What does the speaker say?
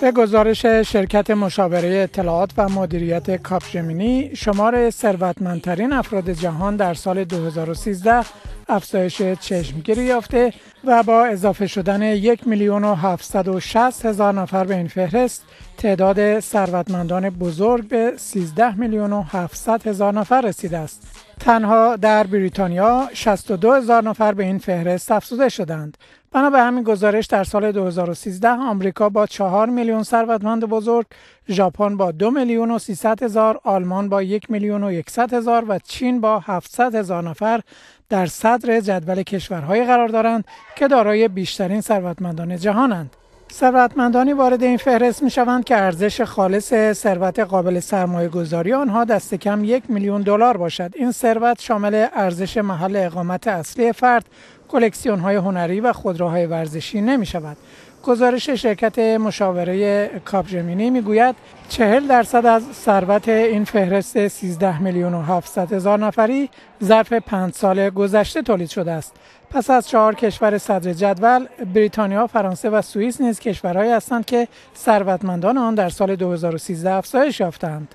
به گزارش شرکت مشاوره اطلاعات و مدیریت کاپژمینی شمار ثروتمندترین افراد جهان در سال 2013 افزایش چشمگیری یافته و با اضافه شدن یک میلیون و هزار نفر به این فهرست تعداد ثروتمندان بزرگ به 13 میلیون و هزار نفر رسیده است. تنها در بریتانیا 62 هزار نفر به این فهرست افزوده شدند بنا به همین گزارش در سال 2013 آمریکا با 4 میلیون ثروتمند بزرگ، ژاپن با 2 میلیون و 300 هزار، آلمان با 1 میلیون و 100 هزار و چین با 700 هزار نفر در صدر جدول کشورهایی قرار دارند که دارای بیشترین ثروتمندان جهانند. ثروتمندانی وارد این فهرست می شوند که ارزش خالص ثروت قابل سرمایه گذاری آنها دست کم یک میلیون دلار باشد. این ثروت شامل ارزش محل اقامت اصلی فرد، کلکسیون های هنری و خودروهای ورزشی نمی شود. گزارش شرکت مشاوره می گوید 40 درصد از ثروت این فهرست 13 میلیون و 700 هزار نفری ظرف پنج سال گذشته تولید شده است. پس از چهار کشور صدر جدول بریتانیا، فرانسه و سوئیس نیز کشورهایی هستند که ثروتمندان آن در سال 2013 افزایش یافتند.